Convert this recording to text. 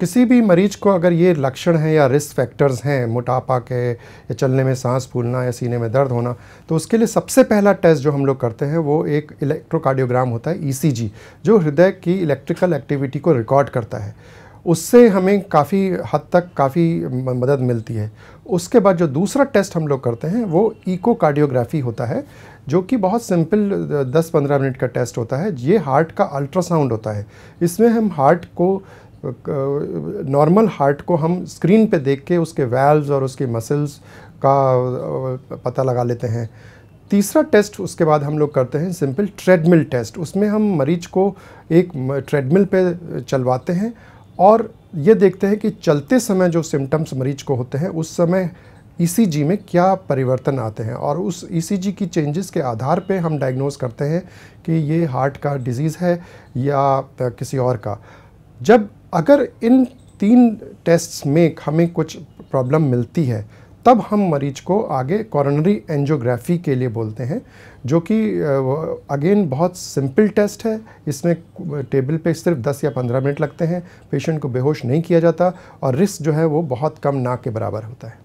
किसी भी मरीज को अगर ये लक्षण हैं या रिस्क फैक्टर्स हैं मोटापा के या चलने में सांस फूलना या सीने में दर्द होना तो उसके लिए सबसे पहला टेस्ट जो हम लोग करते हैं वो एक इलेक्ट्रोकार्डियोग्राम होता है ईसीजी e जो हृदय की इलेक्ट्रिकल एक्टिविटी को रिकॉर्ड करता है उससे हमें काफ़ी हद तक काफ़ी मदद मिलती है उसके बाद जो दूसरा टेस्ट हम लोग करते हैं वो इकोकार्डियोग्राफी होता है जो कि बहुत सिंपल 10-15 मिनट का टेस्ट होता है ये हार्ट का अल्ट्रासाउंड होता है इसमें हम हार्ट को नॉर्मल हार्ट को हम स्क्रीन पे देख के उसके वेल्व्स और उसकी मसल्स का पता लगा लेते हैं तीसरा टेस्ट उसके बाद हम लोग करते हैं सिंपल ट्रेडमिल टेस्ट उसमें हम मरीज को एक ट्रेडमिल पे चलवाते हैं और ये देखते हैं कि चलते समय जो सिम्टम्स मरीज को होते हैं उस समय ईसीजी e में क्या परिवर्तन आते हैं और उस ईसीजी e की चेंजेस के आधार पे हम डायग्नोज करते हैं कि ये हार्ट का डिजीज़ है या किसी और का जब अगर इन तीन टेस्ट्स में हमें कुछ प्रॉब्लम मिलती है तब हम मरीज को आगे कॉरनरी एंजियोग्राफी के लिए बोलते हैं जो कि अगेन बहुत सिंपल टेस्ट है इसमें टेबल पे सिर्फ 10 या 15 मिनट लगते हैं पेशेंट को बेहोश नहीं किया जाता और रिस्क जो है वो बहुत कम ना के बराबर होता है